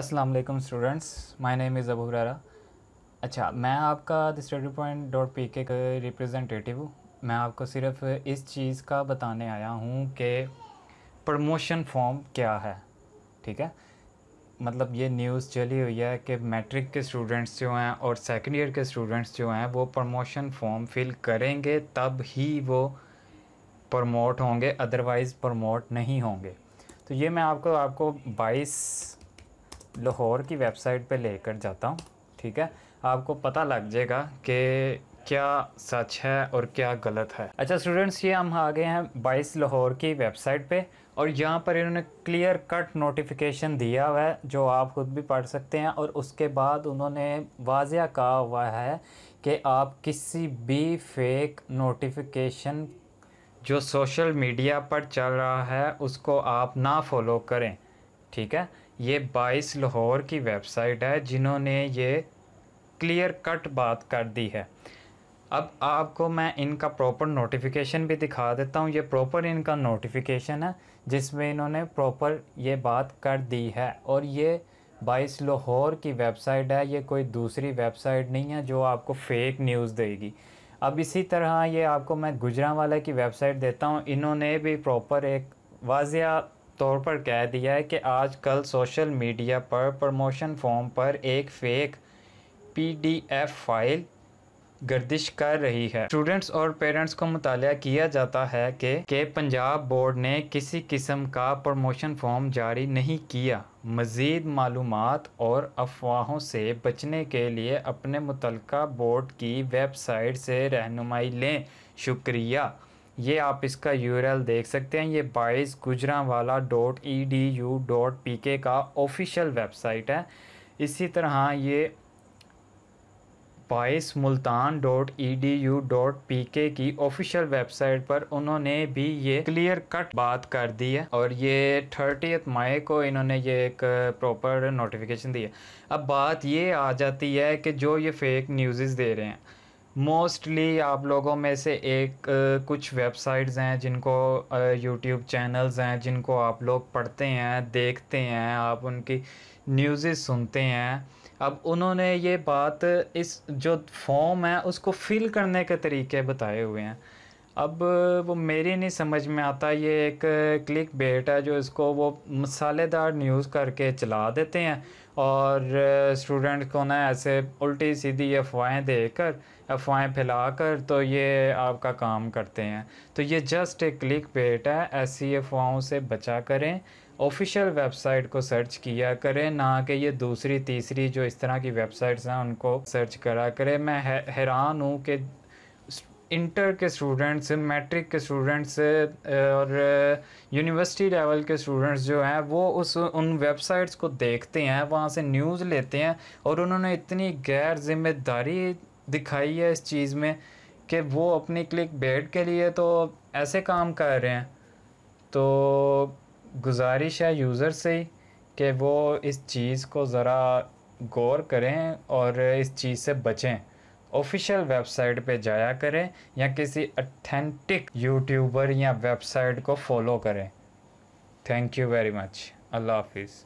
Aslam students my name is Abu Huraira अच्छा मैं आपका the study point dot P K representative हूँ मैं आपको सिर्फ इस चीज़ का बताने आया हूँ कि प्रमोशन फॉर्म क्या है ठीक है मतलब ये न्यूज़ चली हुई है कि मैट्रिक के स्टूडेंट्स जो हैं और सेकेंड ईयर के स्टूडेंट्स जो हैं वो प्रमोशन फॉर्म फिल करेंगे तब ही वो प्रमोट होंगे अदरवाइज़ प्रमोट नहीं होंगे तो ये मैं आपको आपको 22 लाहौर की वेबसाइट पे लेकर जाता हूँ ठीक है आपको पता लग जाएगा कि क्या सच है और क्या गलत है अच्छा स्टूडेंट्स ये हम आ गए हैं बाईस लाहौर की वेबसाइट पे और यहाँ पर इन्होंने क्लियर कट नोटिफिकेशन दिया हुआ है जो आप खुद भी पढ़ सकते हैं और उसके बाद उन्होंने वाजिया कहा हुआ है कि आप किसी भी फेक नोटिफिकेशन जो सोशल मीडिया पर चल रहा है उसको आप ना फॉलो करें ठीक है ये बाईस लाहौर की वेबसाइट है जिन्होंने ये क्लियर कट बात कर दी है अब आपको मैं इनका प्रॉपर नोटिफिकेशन भी दिखा देता हूँ ये प्रॉपर इनका नोटिफिकेशन है जिसमें इन्होंने प्रॉपर ये बात कर दी है और ये बाईस लाहौर की वेबसाइट है ये कोई दूसरी वेबसाइट नहीं है जो आपको फेक न्यूज़ देगी अब इसी तरह ये आपको मैं गुजरा वाले की वेबसाइट देता हूँ इन्होंने भी प्रॉपर एक वाजिया तौर पर कह दिया है कि आजकल सोशल मीडिया पर प्रमोशन फॉर्म पर एक फेक पीडीएफ फाइल गर्दिश कर रही है स्टूडेंट्स और पेरेंट्स को मुताल किया जाता है कि के पंजाब बोर्ड ने किसी किस्म का प्रमोशन फॉर्म जारी नहीं किया मज़ीद मालूम और अफवाहों से बचने के लिए अपने मुतल बोर्ड की वेबसाइट से रहनुमाई लें शुक्रिया ये आप इसका यू देख सकते हैं ये BISE Gujranwala dot E e D U dot P K का ऑफिशियल वेबसाइट है इसी तरह ये BISE Multan dot E D U dot P K की ऑफिशियल वेबसाइट पर उन्होंने भी ये क्लियर कट बात कर दी है और ये थर्टी मई को इन्होंने ये एक प्रॉपर नोटिफिकेशन दी है अब बात ये आ जाती है कि जो ये फेक न्यूज़ दे रहे हैं मोस्टली आप लोगों में से एक कुछ वेबसाइट्स हैं जिनको यूट्यूब चैनल्स हैं जिनको आप लोग पढ़ते हैं देखते हैं आप उनकी न्यूज़ सुनते हैं अब उन्होंने ये बात इस जो फॉर्म है उसको फिल करने के तरीके बताए हुए हैं अब वो मेरी नहीं समझ में आता ये एक क्लिक बेट है जो इसको वो मसालेदार न्यूज़ करके चला देते हैं और स्टूडेंट को ना ऐसे उल्टी सीधी अफवाहें देकर अफवाहें फैलाकर तो ये आपका काम करते हैं तो ये जस्ट एक क्लिक बेट है ऐसी अफवाहों से बचा करें ऑफिशियल वेबसाइट को सर्च किया करें ना कि ये दूसरी तीसरी जो इस तरह की वेबसाइट्स हैं उनको सर्च करा करें मैं है, हैरान हूँ कि इंटर के स्टूडेंट्स मैट्रिक के स्टूडेंट्स और यूनिवर्सिटी लेवल के स्टूडेंट्स जो हैं वो उस उन वेबसाइट्स को देखते हैं वहाँ से न्यूज़ लेते हैं और उन्होंने इतनी गैर जिम्मेदारी दिखाई है इस चीज़ में कि वो अपनी क्लिक बेड के लिए तो ऐसे काम कर रहे हैं तो गुजारिश है यूज़र से ही कि वो इस चीज़ को ज़रा गौर करें और इस चीज़ से बचें ऑफिशियल वेबसाइट पे जाया करें या किसी अथेंटिक यूट्यूबर या वेबसाइट को फॉलो करें थैंक यू वेरी मच अल्लाह हाफिज़